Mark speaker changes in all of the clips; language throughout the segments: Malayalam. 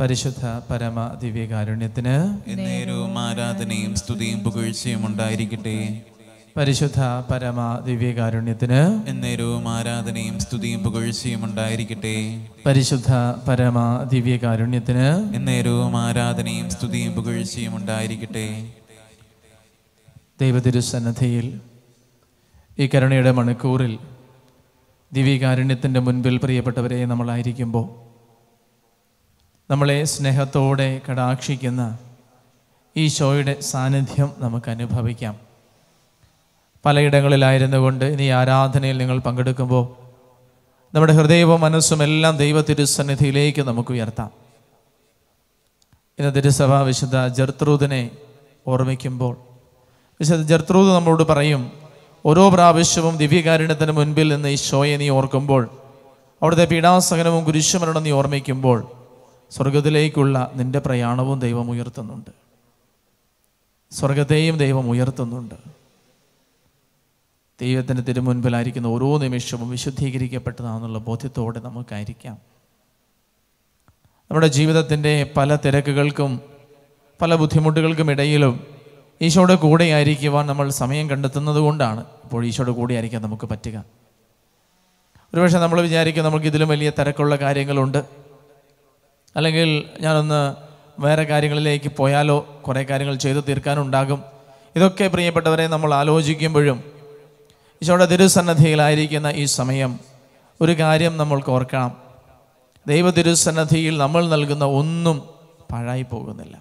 Speaker 1: പരിശുദ്ധ പരമ ദിവ്യകാരുണ്യത്തിന് എന്നേരവും ആരാധനയും സ്തുതിയും പുകഴ്ചയും ഉണ്ടായിരിക്കട്ടെ പരിശുദ്ധ പരമ ദിവ്യകാരുണ്യത്തിന് എന്നേരവും ആരാധനയും സ്തുതിയും പുകഴ്ചയും ഉണ്ടായിരിക്കട്ടെ പരിശുദ്ധ പരമ ദിവ്യകാരുണ്യത്തിന് എന്നേരവും ആരാധനയും സ്തുതിയും പുകഴ്ചയും ഉണ്ടായിരിക്കട്ടെ ദൈവതിരുസന്നദ്ധയിൽ ഈ കരുണയുടെ മണിക്കൂറിൽ ദിവ്യകാരുണ്യത്തിൻ്റെ മുൻപിൽ പ്രിയപ്പെട്ടവരെ നമ്മളായിരിക്കുമ്പോൾ നമ്മളെ സ്നേഹത്തോടെ കടാക്ഷിക്കുന്ന ഈശോയുടെ സാന്നിധ്യം നമുക്ക് അനുഭവിക്കാം പലയിടങ്ങളിലായിരുന്നു കൊണ്ട് ഇനി ആരാധനയിൽ നിങ്ങൾ പങ്കെടുക്കുമ്പോൾ നമ്മുടെ ഹൃദയവും മനസ്സും എല്ലാം ദൈവത്തിരു സന്നിധിയിലേക്ക് നമുക്ക് ഉയർത്താം ഇന്ന് തിരുസഭ വിശുദ്ധ ജർത്രൂദിനെ ഓർമ്മിക്കുമ്പോൾ വിശുദ്ധ ജർത്രൂദ് നമ്മളോട് പറയും ഓരോ പ്രാവശ്യവും ദിവ്യകാരുണ്യത്തിന് മുൻപിൽ നിന്ന് ഷോയെ നീ ഓർക്കുമ്പോൾ അവിടുത്തെ പീഡാസഹനവും കുരിശുമരണം നീ ഓർമ്മിക്കുമ്പോൾ സ്വർഗത്തിലേക്കുള്ള നിന്റെ പ്രയാണവും ദൈവം ഉയർത്തുന്നുണ്ട് സ്വർഗത്തെയും ദൈവം ഉയർത്തുന്നുണ്ട് ദൈവത്തിൻ്റെ തിരുമുൻപിലായിരിക്കുന്ന ഓരോ നിമിഷവും വിശുദ്ധീകരിക്കപ്പെട്ടതാണെന്നുള്ള ബോധ്യത്തോടെ നമുക്കായിരിക്കാം നമ്മുടെ ജീവിതത്തിൻ്റെ പല തിരക്കുകൾക്കും പല ബുദ്ധിമുട്ടുകൾക്കും ഇടയിലും ഈശോയുടെ കൂടെ ആയിരിക്കുവാൻ നമ്മൾ സമയം കണ്ടെത്തുന്നത് കൊണ്ടാണ് ഇപ്പോൾ ഈശോയുടെ കൂടെ ആയിരിക്കാൻ നമുക്ക് പറ്റുക ഒരുപക്ഷെ നമ്മൾ വിചാരിക്കുക നമുക്ക് ഇതിലും വലിയ തിരക്കുള്ള കാര്യങ്ങളുണ്ട് അല്ലെങ്കിൽ ഞാനൊന്ന് വേറെ കാര്യങ്ങളിലേക്ക് പോയാലോ കുറേ കാര്യങ്ങൾ ചെയ്തു തീർക്കാനുണ്ടാകും ഇതൊക്കെ പ്രിയപ്പെട്ടവരെ നമ്മൾ ആലോചിക്കുമ്പോഴും ഈശോയുടെ തിരുസന്നദ്ധിയിലായിരിക്കുന്ന ഈ സമയം ഒരു കാര്യം നമ്മൾക്ക് ഓർക്കണം ദൈവ തിരുസന്നദ്ധിയിൽ നമ്മൾ നൽകുന്ന ഒന്നും പാഴായി പോകുന്നില്ല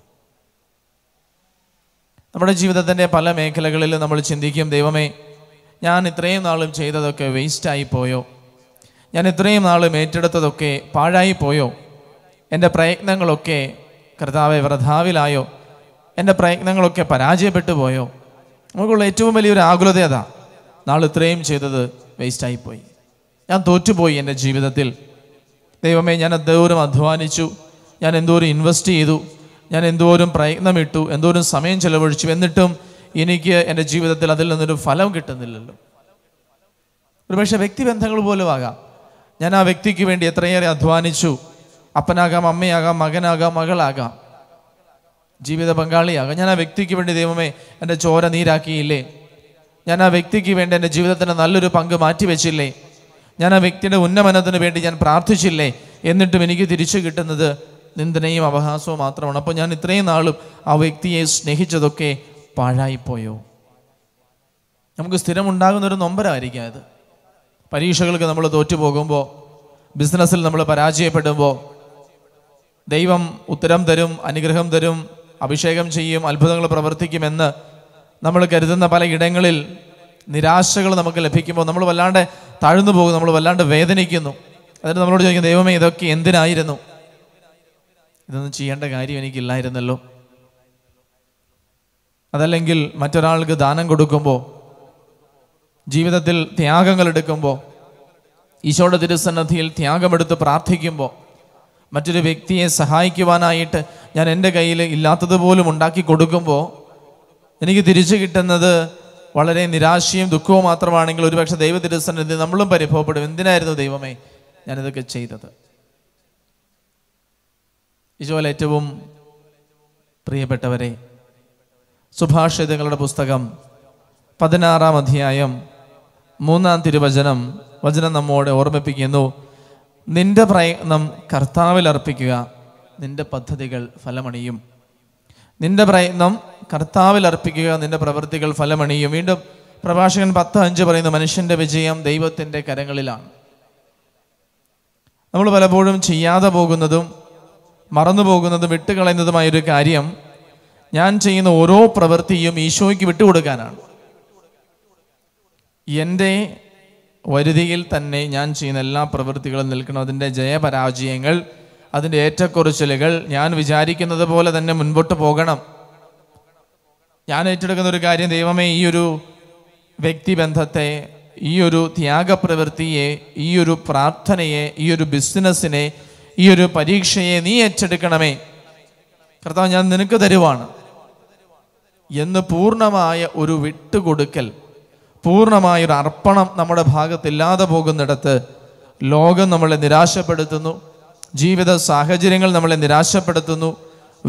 Speaker 1: നമ്മുടെ ജീവിതത്തിൻ്റെ പല മേഖലകളിൽ നമ്മൾ ചിന്തിക്കും ദൈവമേ ഞാൻ ഇത്രയും നാളും ചെയ്തതൊക്കെ വേസ്റ്റായി പോയോ ഞാൻ ഇത്രയും നാളും ഏറ്റെടുത്തതൊക്കെ പാഴായി പോയോ എൻ്റെ പ്രയത്നങ്ങളൊക്കെ കർത്താവെ വ്രതാവിലായോ എൻ്റെ പ്രയത്നങ്ങളൊക്കെ പരാജയപ്പെട്ടു പോയോ നമുക്കുള്ള ഏറ്റവും വലിയൊരു ആകുലത അതാ നാൾ ഇത്രയും ചെയ്തത് വേസ്റ്റായിപ്പോയി ഞാൻ തോറ്റുപോയി എൻ്റെ ജീവിതത്തിൽ ദൈവമേ ഞാൻ എന്തോരം അധ്വാനിച്ചു ഞാൻ എന്തോരം ഇൻവെസ്റ്റ് ചെയ്തു ഞാൻ എന്തോരം പ്രയത്നമിട്ടു എന്തോരം സമയം ചെലവഴിച്ചു എന്നിട്ടും എനിക്ക് എൻ്റെ ജീവിതത്തിൽ അതിൽ നിന്നൊരു ഫലം കിട്ടുന്നില്ലല്ലോ ഒരുപക്ഷെ വ്യക്തിബന്ധങ്ങൾ പോലും ആകാം ഞാൻ ആ വ്യക്തിക്ക് വേണ്ടി എത്രയേറെ അധ്വാനിച്ചു അപ്പനാകാം അമ്മയാകാം മകനാകാം മകളാകാം ജീവിത പങ്കാളിയാകാം ഞാൻ ആ വ്യക്തിക്ക് വേണ്ടി ദൈവമേ എൻ്റെ ചോര നീരാക്കിയില്ലേ ഞാൻ ആ വ്യക്തിക്ക് വേണ്ടി എൻ്റെ ജീവിതത്തിൻ്റെ നല്ലൊരു പങ്ക് മാറ്റിവെച്ചില്ലേ ഞാൻ ആ വ്യക്തിയുടെ ഉന്നമനത്തിന് വേണ്ടി ഞാൻ പ്രാർത്ഥിച്ചില്ലേ എന്നിട്ടും എനിക്ക് തിരിച്ചു കിട്ടുന്നത് നിന്ദനയും അപഹാസവും മാത്രമാണ് അപ്പോൾ ഞാൻ ഇത്രയും നാളും ആ വ്യക്തിയെ സ്നേഹിച്ചതൊക്കെ പാഴായിപ്പോയോ നമുക്ക് സ്ഥിരം ഉണ്ടാകുന്ന ഒരു നൊമ്പരായിരിക്കാം ഇത് പരീക്ഷകൾക്ക് നമ്മൾ തോറ്റു പോകുമ്പോൾ ബിസിനസ്സിൽ നമ്മൾ പരാജയപ്പെടുമ്പോൾ ദൈവം ഉത്തരം തരും അനുഗ്രഹം തരും അഭിഷേകം ചെയ്യും അത്ഭുതങ്ങൾ പ്രവർത്തിക്കുമെന്ന് നമ്മൾ കരുതുന്ന പല ഇടങ്ങളിൽ നിരാശകൾ നമുക്ക് ലഭിക്കുമ്പോൾ നമ്മൾ വല്ലാണ്ട് താഴ്ന്നു പോകും നമ്മൾ വല്ലാണ്ട് വേദനിക്കുന്നു അതിന് നമ്മളോട് ചോദിക്കും ദൈവമേ ഇതൊക്കെ എന്തിനായിരുന്നു ഇതൊന്നും ചെയ്യേണ്ട കാര്യം എനിക്കില്ലായിരുന്നല്ലോ അതല്ലെങ്കിൽ മറ്റൊരാൾക്ക് ദാനം കൊടുക്കുമ്പോൾ ജീവിതത്തിൽ ത്യാഗങ്ങൾ എടുക്കുമ്പോൾ ഈശോയുടെ തിരുസന്നദ്ധിയിൽ ത്യാഗമെടുത്ത് പ്രാർത്ഥിക്കുമ്പോൾ മറ്റൊരു വ്യക്തിയെ സഹായിക്കുവാനായിട്ട് ഞാൻ എൻ്റെ കയ്യിൽ ഇല്ലാത്തതുപോലും ഉണ്ടാക്കി കൊടുക്കുമ്പോൾ എനിക്ക് തിരിച്ചു കിട്ടുന്നത് വളരെ നിരാശയും ദുഃഖവും മാത്രമാണെങ്കിൽ ഒരുപക്ഷെ ദൈവ തിരുസന്നിധി നമ്മളും പരിഭവപ്പെടും എന്തിനായിരുന്നു ദൈവമേ ഞാനിതൊക്കെ ചെയ്തത് ഈശോയിൽ ഏറ്റവും പ്രിയപ്പെട്ടവരെ സുഭാഷിതങ്ങളുടെ പുസ്തകം പതിനാറാം അധ്യായം മൂന്നാം തിരുവചനം വചനം നമ്മോട് ഓർമ്മിപ്പിക്കുന്നു നിന്റെ പ്രയത്നം കർത്താവിൽ അർപ്പിക്കുക നിന്റെ പദ്ധതികൾ ഫലമണിയും നിന്റെ പ്രയത്നം കർത്താവിൽ അർപ്പിക്കുക നിന്റെ പ്രവൃത്തികൾ ഫലമണിയും വീണ്ടും പ്രഭാഷകൻ പത്ത് അഞ്ച് പറയുന്ന മനുഷ്യൻ്റെ വിജയം ദൈവത്തിൻ്റെ കരങ്ങളിലാണ് നമ്മൾ പലപ്പോഴും ചെയ്യാതെ പോകുന്നതും മറന്നുപോകുന്നത് വിട്ടുകളയുന്നതുമായ ഒരു കാര്യം ഞാൻ ചെയ്യുന്ന ഓരോ പ്രവൃത്തിയും ഈശോയ്ക്ക് വിട്ടുകൊടുക്കാനാണ് എൻ്റെ വരുതിയിൽ തന്നെ ഞാൻ ചെയ്യുന്ന എല്ലാ പ്രവൃത്തികളും നിൽക്കണം അതിൻ്റെ ജയപരാജയങ്ങൾ അതിൻ്റെ ഏറ്റക്കുറച്ചിലുകൾ ഞാൻ വിചാരിക്കുന്നത് പോലെ തന്നെ മുൻപോട്ട് പോകണം ഞാൻ ഏറ്റെടുക്കുന്ന ഒരു കാര്യം ദൈവമേ ഈ ഒരു വ്യക്തിബന്ധത്തെ ഈ ഒരു ത്യാഗപ്രവൃത്തിയെ ഈ ഒരു പ്രാർത്ഥനയെ ഈ ഒരു ബിസിനസ്സിനെ ഈ ഒരു പരീക്ഷയെ നീ ഏറ്റെടുക്കണമേ കർത്താവ് ഞാൻ നിനക്ക് തരുവാണ് എന്ന് പൂർണ്ണമായ ഒരു വിട്ടുകൊടുക്കൽ പൂർണ്ണമായ ഒരു അർപ്പണം നമ്മുടെ ഭാഗത്തില്ലാതെ പോകുന്നിടത്ത് ലോകം നമ്മളെ നിരാശപ്പെടുത്തുന്നു ജീവിത സാഹചര്യങ്ങൾ നമ്മളെ നിരാശപ്പെടുത്തുന്നു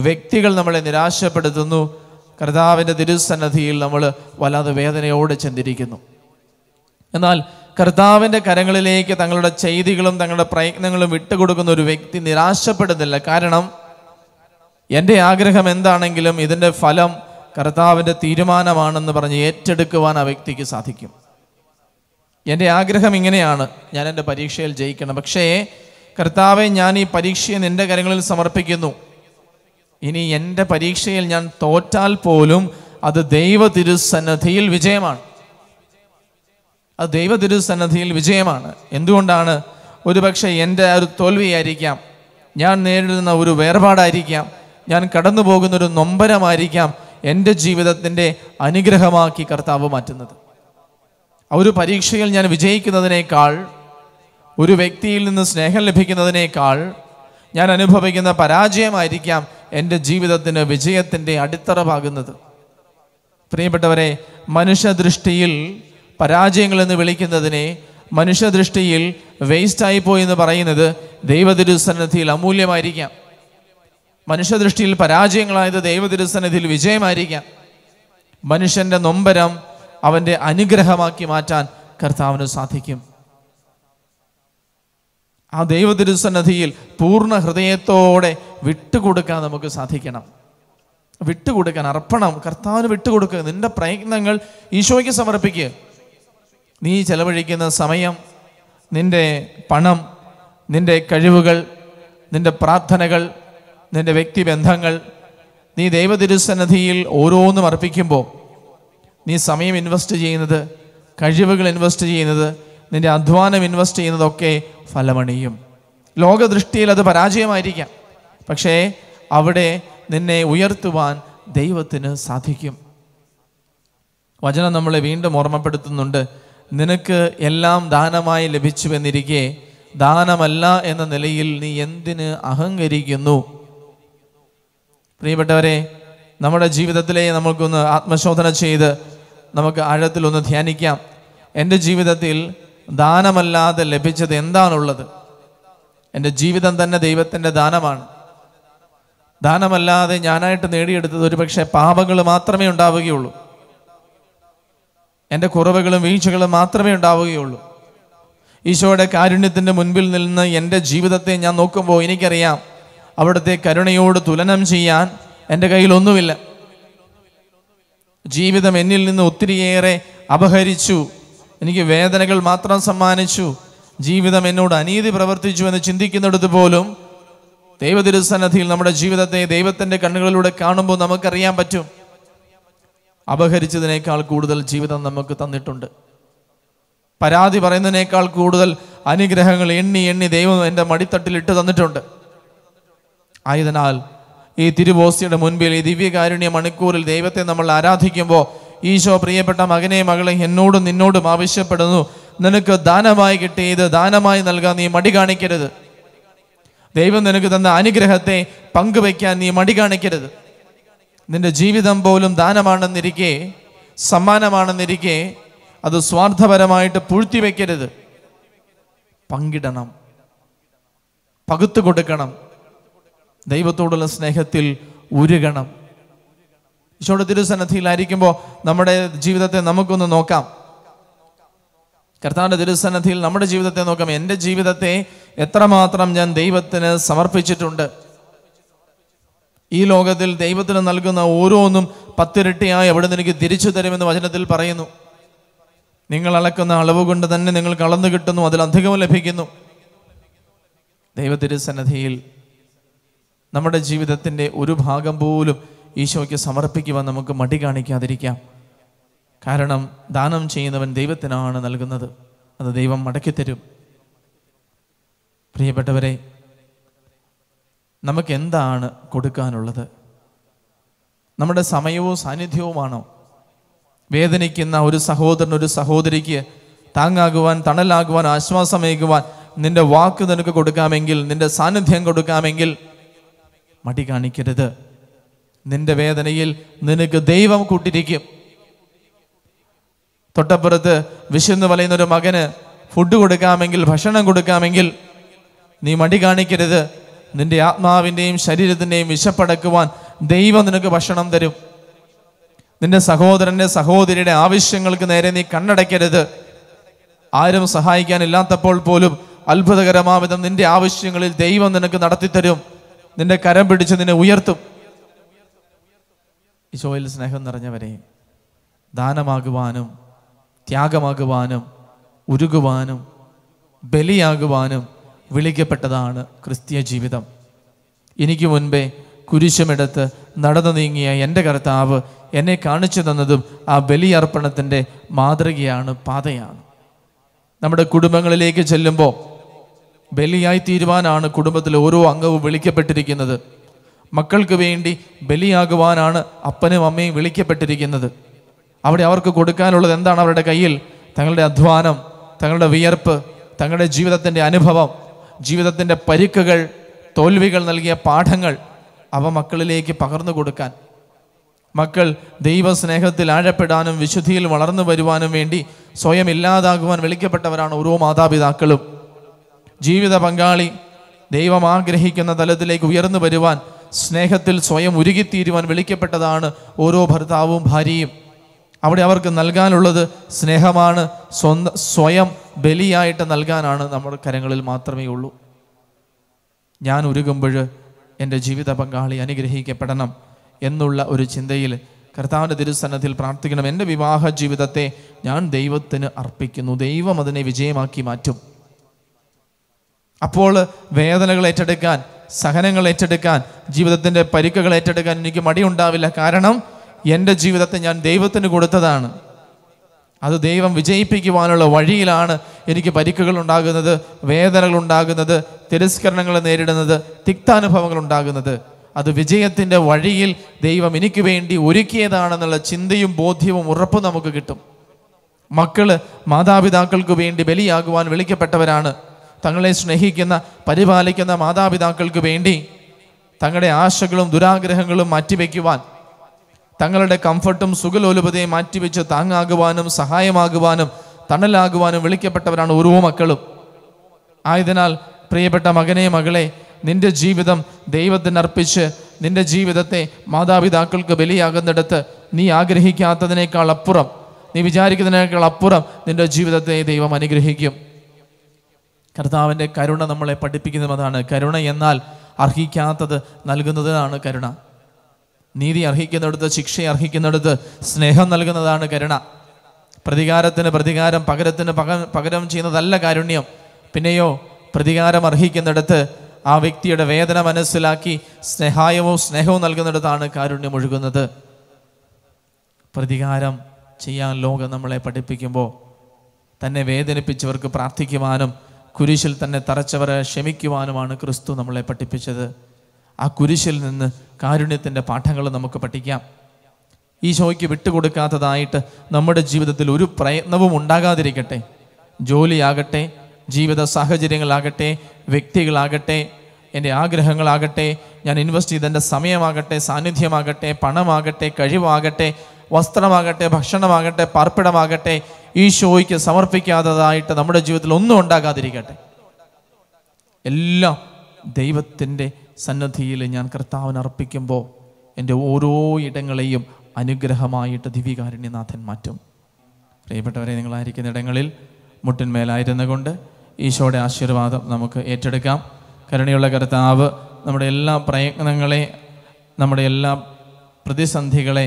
Speaker 1: വ്യക്തികൾ നമ്മളെ നിരാശപ്പെടുത്തുന്നു കർത്താവിൻ്റെ തിരുസന്നദ്ധിയിൽ നമ്മൾ വല്ലാതെ വേദനയോടെ ചെന്നിരിക്കുന്നു എന്നാൽ കർത്താവിൻ്റെ കരങ്ങളിലേക്ക് തങ്ങളുടെ ചെയ്തികളും തങ്ങളുടെ പ്രയത്നങ്ങളും വിട്ടുകൊടുക്കുന്ന ഒരു വ്യക്തി നിരാശപ്പെടുന്നില്ല കാരണം എൻ്റെ ആഗ്രഹം എന്താണെങ്കിലും ഇതിൻ്റെ ഫലം കർത്താവിൻ്റെ തീരുമാനമാണെന്ന് പറഞ്ഞ് ഏറ്റെടുക്കുവാൻ ആ വ്യക്തിക്ക് സാധിക്കും എൻ്റെ ആഗ്രഹം ഇങ്ങനെയാണ് ഞാൻ എൻ്റെ പരീക്ഷയിൽ ജയിക്കണം പക്ഷേ കർത്താവെ ഞാൻ ഈ പരീക്ഷയെ നിൻ്റെ കരങ്ങളിൽ സമർപ്പിക്കുന്നു ഇനി എൻ്റെ പരീക്ഷയിൽ ഞാൻ തോറ്റാൽ പോലും അത് ദൈവ തിരുസന്നധിയിൽ വിജയമാണ് അത് ദൈവ സന്നദ്ധിയിൽ വിജയമാണ് എന്തുകൊണ്ടാണ് ഒരുപക്ഷെ എൻ്റെ ഒരു തോൽവിയായിരിക്കാം ഞാൻ നേരിടുന്ന ഒരു വേർപാടായിരിക്കാം ഞാൻ കടന്നു പോകുന്ന ഒരു നൊമ്പരമായിരിക്കാം എൻ്റെ ജീവിതത്തിൻ്റെ അനുഗ്രഹമാക്കി കർത്താവ് മാറ്റുന്നത് ആ ഒരു പരീക്ഷയിൽ ഞാൻ വിജയിക്കുന്നതിനേക്കാൾ ഒരു വ്യക്തിയിൽ നിന്ന് സ്നേഹം ലഭിക്കുന്നതിനേക്കാൾ ഞാൻ അനുഭവിക്കുന്ന പരാജയമായിരിക്കാം എൻ്റെ ജീവിതത്തിന് വിജയത്തിൻ്റെ അടിത്തറ പാകുന്നത് പ്രിയപ്പെട്ടവരെ മനുഷ്യദൃഷ്ടിയിൽ പരാജയങ്ങളെന്ന് വിളിക്കുന്നതിനെ മനുഷ്യദൃഷ്ടിയിൽ വേസ്റ്റായിപ്പോയി എന്ന് പറയുന്നത് ദൈവതിരുസന്നിധിയിൽ അമൂല്യമായിരിക്കാം മനുഷ്യദൃഷ്ടിയിൽ പരാജയങ്ങളായത് ദൈവതിരുസന്നിധിയിൽ വിജയമായിരിക്കാം മനുഷ്യൻ്റെ നൊമ്പരം അവൻ്റെ അനുഗ്രഹമാക്കി മാറ്റാൻ കർത്താവിന് സാധിക്കും ആ ദൈവതിരുസന്നധിയിൽ പൂർണ്ണ ഹൃദയത്തോടെ വിട്ടുകൊടുക്കാൻ നമുക്ക് സാധിക്കണം വിട്ടുകൊടുക്കാൻ അർപ്പണം കർത്താവിന് വിട്ടുകൊടുക്കുക നിന്റെ പ്രയത്നങ്ങൾ ഈശോയ്ക്ക് സമർപ്പിക്കുക നീ ചെലവഴിക്കുന്ന സമയം നിൻ്റെ പണം നിൻ്റെ കഴിവുകൾ നിൻ്റെ പ്രാർത്ഥനകൾ നിൻ്റെ വ്യക്തിബന്ധങ്ങൾ നീ ദൈവതിരുസന്നിധിയിൽ ഓരോന്നും അർപ്പിക്കുമ്പോൾ നീ സമയം ഇൻവെസ്റ്റ് ചെയ്യുന്നത് കഴിവുകൾ ഇൻവെസ്റ്റ് ചെയ്യുന്നത് നിൻ്റെ അധ്വാനം ഇൻവെസ്റ്റ് ചെയ്യുന്നതൊക്കെ ഫലമണിയും ലോകദൃഷ്ടിയിൽ അത് പരാജയമായിരിക്കാം പക്ഷേ അവിടെ നിന്നെ ഉയർത്തുവാൻ ദൈവത്തിന് സാധിക്കും വചനം നമ്മളെ വീണ്ടും ഓർമ്മപ്പെടുത്തുന്നുണ്ട് നിനക്ക് എല്ലാം ദാനമായി ലഭിച്ചുവെന്നിരിക്കെ ദാനമല്ല എന്ന നിലയിൽ നീ എന്തിന് അഹങ്കരിക്കുന്നു പ്രിയപ്പെട്ടവരെ നമ്മുടെ ജീവിതത്തിലെ നമുക്കൊന്ന് ആത്മശോധന ചെയ്ത് നമുക്ക് ഒന്ന് ധ്യാനിക്കാം എൻ്റെ ജീവിതത്തിൽ ദാനമല്ലാതെ ലഭിച്ചത് എന്താണുള്ളത് എൻ്റെ ജീവിതം തന്നെ ദൈവത്തിൻ്റെ ദാനമാണ് ദാനമല്ലാതെ ഞാനായിട്ട് നേടിയെടുത്തത് പക്ഷേ പാപങ്ങൾ മാത്രമേ ഉണ്ടാവുകയുള്ളൂ എൻ്റെ കുറവുകളും വീഴ്ചകളും മാത്രമേ ഉണ്ടാവുകയുള്ളൂ ഈശോയുടെ കാരുണ്യത്തിൻ്റെ മുൻപിൽ നിന്ന് എൻ്റെ ജീവിതത്തെ ഞാൻ നോക്കുമ്പോൾ എനിക്കറിയാം അവിടുത്തെ കരുണയോട് തുലനം ചെയ്യാൻ എൻ്റെ കയ്യിലൊന്നുമില്ല ജീവിതം എന്നിൽ നിന്ന് ഒത്തിരിയേറെ അപഹരിച്ചു എനിക്ക് വേദനകൾ മാത്രം സമ്മാനിച്ചു ജീവിതം എന്നോട് അനീതി പ്രവർത്തിച്ചു എന്ന് ചിന്തിക്കുന്നിടത്ത് പോലും ദൈവതിരുസന്നധിയിൽ നമ്മുടെ ജീവിതത്തെ ദൈവത്തിൻ്റെ കണ്ണുകളിലൂടെ കാണുമ്പോൾ നമുക്കറിയാൻ പറ്റും അപഹരിച്ചതിനേക്കാൾ കൂടുതൽ ജീവിതം നമുക്ക് തന്നിട്ടുണ്ട് പരാതി പറയുന്നതിനേക്കാൾ കൂടുതൽ അനുഗ്രഹങ്ങൾ എണ്ണി എണ്ണി ദൈവം എൻ്റെ മടിത്തട്ടിൽ ഇട്ട് തന്നിട്ടുണ്ട് ആയതിനാൽ ഈ തിരുവോസിയുടെ മുൻപിൽ ഈ ദിവ്യകാരുണ്യ മണിക്കൂറിൽ ദൈവത്തെ നമ്മൾ ആരാധിക്കുമ്പോൾ ഈശോ പ്രിയപ്പെട്ട മകനെ മകളെ എന്നോടും നിന്നോടും ആവശ്യപ്പെടുന്നു നിനക്ക് ദാനമായി കിട്ടിയത് ദാനമായി നൽകാൻ നീ മടി കാണിക്കരുത് ദൈവം നിനക്ക് തന്ന അനുഗ്രഹത്തെ പങ്കുവയ്ക്കാൻ നീ മടി കാണിക്കരുത് നിന്റെ ജീവിതം പോലും ദാനമാണെന്നിരിക്കെ സമ്മാനമാണെന്നിരിക്കെ അത് സ്വാർത്ഥപരമായിട്ട് വയ്ക്കരുത് പങ്കിടണം പകുത്തു കൊടുക്കണം ദൈവത്തോടുള്ള സ്നേഹത്തിൽ ഉരുകണം ഈശോയുടെ തിരുസന്നദ്ധിയിലായിരിക്കുമ്പോൾ നമ്മുടെ ജീവിതത്തെ നമുക്കൊന്ന് നോക്കാം കർത്താവിൻ്റെ തിരുസന്നദ്ധിയിൽ നമ്മുടെ ജീവിതത്തെ നോക്കാം എൻ്റെ ജീവിതത്തെ എത്രമാത്രം ഞാൻ ദൈവത്തിന് സമർപ്പിച്ചിട്ടുണ്ട് ഈ ലോകത്തിൽ ദൈവത്തിന് നൽകുന്ന ഓരോന്നും പത്തിരട്ടിയായി അവിടെ എനിക്ക് തിരിച്ചു തരുമെന്ന് വചനത്തിൽ പറയുന്നു നിങ്ങൾ അളക്കുന്ന അളവ് കൊണ്ട് തന്നെ നിങ്ങൾ കളന്നു കിട്ടുന്നു അതിലധികം ലഭിക്കുന്നു ദൈവത്തിരുസന്നധിയിൽ നമ്മുടെ ജീവിതത്തിൻ്റെ ഒരു ഭാഗം പോലും ഈശോയ്ക്ക് സമർപ്പിക്കുവാൻ നമുക്ക് മടി കാണിക്കാതിരിക്കാം കാരണം ദാനം ചെയ്യുന്നവൻ ദൈവത്തിനാണ് നൽകുന്നത് അത് ദൈവം മടക്കിത്തരും പ്രിയപ്പെട്ടവരെ നമുക്ക് എന്താണ് കൊടുക്കാനുള്ളത് നമ്മുടെ സമയവും സാന്നിധ്യവുമാണോ വേദനിക്കുന്ന ഒരു സഹോദരൻ ഒരു സഹോദരിക്ക് താങ്ങാകുവാൻ തണലാകുവാൻ ആശ്വാസമേകുവാൻ നിന്റെ വാക്ക് നിനക്ക് കൊടുക്കാമെങ്കിൽ നിന്റെ സാന്നിധ്യം കൊടുക്കാമെങ്കിൽ മടി കാണിക്കരുത് നിന്റെ വേദനയിൽ നിനക്ക് ദൈവം കൂട്ടിരിക്കും തൊട്ടപ്പുറത്ത് വിശന്ന് പറയുന്ന ഒരു മകന് ഫുഡ് കൊടുക്കാമെങ്കിൽ ഭക്ഷണം കൊടുക്കാമെങ്കിൽ നീ മടി കാണിക്കരുത് നിന്റെ ആത്മാവിൻ്റെയും ശരീരത്തിൻ്റെയും വിശപ്പടക്കുവാൻ ദൈവം നിനക്ക് ഭക്ഷണം തരും നിന്റെ സഹോദരൻ്റെ സഹോദരിയുടെ ആവശ്യങ്ങൾക്ക് നേരെ നീ കണ്ണടയ്ക്കരുത് ആരും സഹായിക്കാനില്ലാത്തപ്പോൾ പോലും അത്ഭുതകരമാവിധം നിന്റെ ആവശ്യങ്ങളിൽ ദൈവം നിനക്ക് നടത്തിത്തരും നിന്റെ കരം പിടിച്ച് നിന്നെ ഉയർത്തും ഈശോയിൽ സ്നേഹം നിറഞ്ഞവരെ ദാനമാകുവാനും ത്യാഗമാകുവാനും ഉരുകുവാനും ബലിയാകുവാനും വിളിക്കപ്പെട്ടതാണ് ക്രിസ്തീയ ജീവിതം എനിക്ക് മുൻപേ കുരിശമെടുത്ത് നടന്നു നീങ്ങിയ എൻ്റെ കർത്താവ് എന്നെ കാണിച്ചു തന്നതും ആ ബലിയർപ്പണത്തിൻ്റെ മാതൃകയാണ് പാതയാണ് നമ്മുടെ കുടുംബങ്ങളിലേക്ക് ചെല്ലുമ്പോൾ ബലിയായി തീരുവാനാണ് കുടുംബത്തിലെ ഓരോ അംഗവും വിളിക്കപ്പെട്ടിരിക്കുന്നത് മക്കൾക്ക് വേണ്ടി ബലിയാകുവാനാണ് അപ്പനും അമ്മയും വിളിക്കപ്പെട്ടിരിക്കുന്നത് അവിടെ അവർക്ക് കൊടുക്കാനുള്ളത് എന്താണ് അവരുടെ കയ്യിൽ തങ്ങളുടെ അധ്വാനം തങ്ങളുടെ വിയർപ്പ് തങ്ങളുടെ ജീവിതത്തിൻ്റെ അനുഭവം ജീവിതത്തിൻ്റെ പരുക്കുകൾ തോൽവികൾ നൽകിയ പാഠങ്ങൾ അവ മക്കളിലേക്ക് പകർന്നു കൊടുക്കാൻ മക്കൾ ദൈവസ്നേഹത്തിൽ ആഴപ്പെടാനും വിശുദ്ധിയിൽ വളർന്നു വരുവാനും വേണ്ടി സ്വയം ഇല്ലാതാകുവാൻ വിളിക്കപ്പെട്ടവരാണ് ഓരോ മാതാപിതാക്കളും ജീവിത പങ്കാളി ദൈവം ആഗ്രഹിക്കുന്ന തലത്തിലേക്ക് ഉയർന്നു വരുവാൻ സ്നേഹത്തിൽ സ്വയം ഉരുകിത്തീരുവാൻ വിളിക്കപ്പെട്ടതാണ് ഓരോ ഭർത്താവും ഭാര്യയും അവിടെ അവർക്ക് നൽകാനുള്ളത് സ്നേഹമാണ് സ്വന്തം സ്വയം ബലിയായിട്ട് നൽകാനാണ് നമ്മുടെ കരങ്ങളിൽ മാത്രമേ ഉള്ളൂ ഞാൻ ഉരുകുമ്പോൾ എൻ്റെ ജീവിത പങ്കാളി അനുഗ്രഹിക്കപ്പെടണം എന്നുള്ള ഒരു ചിന്തയിൽ കർത്താവിൻ്റെ തിരുസന്നത്തിൽ പ്രാർത്ഥിക്കണം എൻ്റെ വിവാഹ ജീവിതത്തെ ഞാൻ ദൈവത്തിന് അർപ്പിക്കുന്നു ദൈവം അതിനെ വിജയമാക്കി മാറ്റും അപ്പോൾ വേദനകൾ ഏറ്റെടുക്കാൻ സഹനങ്ങൾ ഏറ്റെടുക്കാൻ ജീവിതത്തിൻ്റെ പരിക്കുകൾ ഏറ്റെടുക്കാൻ എനിക്ക് മടിയുണ്ടാവില്ല കാരണം എൻ്റെ ജീവിതത്തെ ഞാൻ ദൈവത്തിന് കൊടുത്തതാണ് അത് ദൈവം വിജയിപ്പിക്കുവാനുള്ള വഴിയിലാണ് എനിക്ക് പരിക്കുകൾ ഉണ്ടാകുന്നത് വേദനകൾ ഉണ്ടാകുന്നത് തിരസ്കരണങ്ങൾ നേരിടുന്നത് തിക്താനുഭവങ്ങൾ ഉണ്ടാകുന്നത് അത് വിജയത്തിൻ്റെ വഴിയിൽ ദൈവം എനിക്ക് വേണ്ടി ഒരുക്കിയതാണെന്നുള്ള ചിന്തയും ബോധ്യവും ഉറപ്പും നമുക്ക് കിട്ടും മക്കൾ മാതാപിതാക്കൾക്ക് വേണ്ടി ബലിയാകുവാൻ വിളിക്കപ്പെട്ടവരാണ് തങ്ങളെ സ്നേഹിക്കുന്ന പരിപാലിക്കുന്ന മാതാപിതാക്കൾക്ക് വേണ്ടി തങ്ങളുടെ ആശകളും ദുരാഗ്രഹങ്ങളും മാറ്റിവെക്കുവാൻ തങ്ങളുടെ കംഫർട്ടും സുഖലോലുപതയും മാറ്റിവെച്ച് താങ്ങാകുവാനും സഹായമാകുവാനും തണലാകുവാനും വിളിക്കപ്പെട്ടവരാണ് ഓരോ മക്കളും ആയതിനാൽ പ്രിയപ്പെട്ട മകനെ മകളെ നിന്റെ ജീവിതം ദൈവത്തിന് അർപ്പിച്ച് നിന്റെ ജീവിതത്തെ മാതാപിതാക്കൾക്ക് ബലിയാകുന്നിടത്ത് നീ ആഗ്രഹിക്കാത്തതിനേക്കാൾ അപ്പുറം നീ വിചാരിക്കുന്നതിനേക്കാൾ അപ്പുറം നിന്റെ ജീവിതത്തെ ദൈവം അനുഗ്രഹിക്കും കർത്താവിൻ്റെ കരുണ നമ്മളെ പഠിപ്പിക്കുന്നതാണ് കരുണ എന്നാൽ അർഹിക്കാത്തത് നൽകുന്നതാണ് കരുണ നീതി അർഹിക്കുന്നിടത്ത് ശിക്ഷ അർഹിക്കുന്നിടത്ത് സ്നേഹം നൽകുന്നതാണ് കരുണ പ്രതികാരത്തിന് പ്രതികാരം പകരത്തിന് പക പകരം ചെയ്യുന്നതല്ല കാരുണ്യം പിന്നെയോ പ്രതികാരം അർഹിക്കുന്നിടത്ത് ആ വ്യക്തിയുടെ വേദന മനസ്സിലാക്കി സ്നേഹായവും സ്നേഹവും നൽകുന്നിടത്താണ് കാരുണ്യം ഒഴുകുന്നത് പ്രതികാരം ചെയ്യാൻ ലോകം നമ്മളെ പഠിപ്പിക്കുമ്പോൾ തന്നെ വേദനിപ്പിച്ചവർക്ക് പ്രാർത്ഥിക്കുവാനും കുരിശിൽ തന്നെ തറച്ചവരെ ക്ഷമിക്കുവാനുമാണ് ക്രിസ്തു നമ്മളെ പഠിപ്പിച്ചത് ആ കുരിശിൽ നിന്ന് കാരുണ്യത്തിൻ്റെ പാഠങ്ങൾ നമുക്ക് പഠിക്കാം ഈശോയ്ക്ക് വിട്ടുകൊടുക്കാത്തതായിട്ട് നമ്മുടെ ജീവിതത്തിൽ ഒരു പ്രയത്നവും ഉണ്ടാകാതിരിക്കട്ടെ ജോലിയാകട്ടെ ജീവിത സാഹചര്യങ്ങളാകട്ടെ വ്യക്തികളാകട്ടെ എൻ്റെ ആഗ്രഹങ്ങളാകട്ടെ ഞാൻ ഇൻവെസ്റ്റ് ചെയ്ത എൻ്റെ സമയമാകട്ടെ സാന്നിധ്യമാകട്ടെ പണമാകട്ടെ കഴിവാകട്ടെ വസ്ത്രമാകട്ടെ ഭക്ഷണമാകട്ടെ പാർപ്പിടമാകട്ടെ ഈശോയ്ക്ക് സമർപ്പിക്കാത്തതായിട്ട് നമ്മുടെ ജീവിതത്തിൽ ഒന്നും ഉണ്ടാകാതിരിക്കട്ടെ എല്ലാം ദൈവത്തിൻ്റെ സന്നദ്ധിയിൽ ഞാൻ കർത്താവിന് അർപ്പിക്കുമ്പോൾ എൻ്റെ ഓരോ ഇടങ്ങളെയും അനുഗ്രഹമായിട്ട് ദിവ്യകാരുണ്യനാഥൻ മാറ്റും പ്രിയപ്പെട്ടവരെ നിങ്ങളായിരിക്കുന്ന ഇടങ്ങളിൽ മുട്ടിന്മേലായിരുന്നു കൊണ്ട് ഈശോയുടെ ആശീർവാദം നമുക്ക് ഏറ്റെടുക്കാം കരുണയുള്ള കർത്താവ് നമ്മുടെ എല്ലാ പ്രയത്നങ്ങളെ നമ്മുടെ എല്ലാ പ്രതിസന്ധികളെ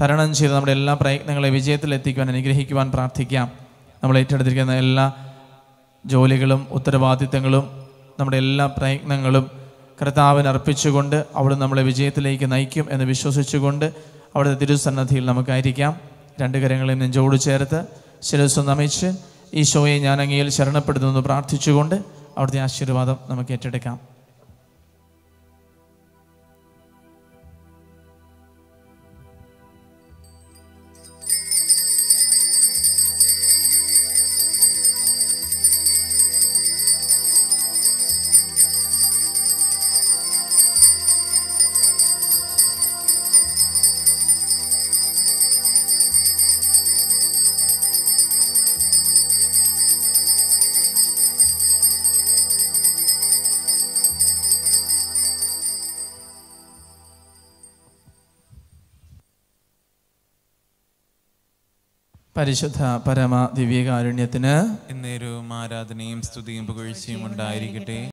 Speaker 1: തരണം ചെയ്ത് നമ്മുടെ എല്ലാ പ്രയത്നങ്ങളെ വിജയത്തിലെത്തിക്കുവാൻ അനുഗ്രഹിക്കുവാൻ പ്രാർത്ഥിക്കാം നമ്മൾ ഏറ്റെടുത്തിരിക്കുന്ന എല്ലാ ജോലികളും ഉത്തരവാദിത്തങ്ങളും നമ്മുടെ എല്ലാ പ്രയത്നങ്ങളും കർത്താവിന് അർപ്പിച്ചുകൊണ്ട് അവിടെ നമ്മളെ വിജയത്തിലേക്ക് നയിക്കും എന്ന് വിശ്വസിച്ചുകൊണ്ട് അവിടുത്തെ തിരുസന്നദ്ധിയിൽ നമുക്കായിരിക്കാം രണ്ട് കരങ്ങളെയും നെഞ്ചോട് ചേർത്ത് ശിരസ് നമിച്ച് ഈശോയെ ഞാൻ അങ്ങയിൽ ശരണപ്പെടുന്നു പ്രാർത്ഥിച്ചുകൊണ്ട് അവിടുത്തെ ആശീർവാദം നമുക്ക് ഏറ്റെടുക്കാം പരിശുദ്ധ പരമ ദിവ്യകാരുണ്യത്തിന് എന്നേരവും ആരാധനയും സ്തുതിയും പുകഴ്ചയും ഉണ്ടായിരിക്കട്ടെ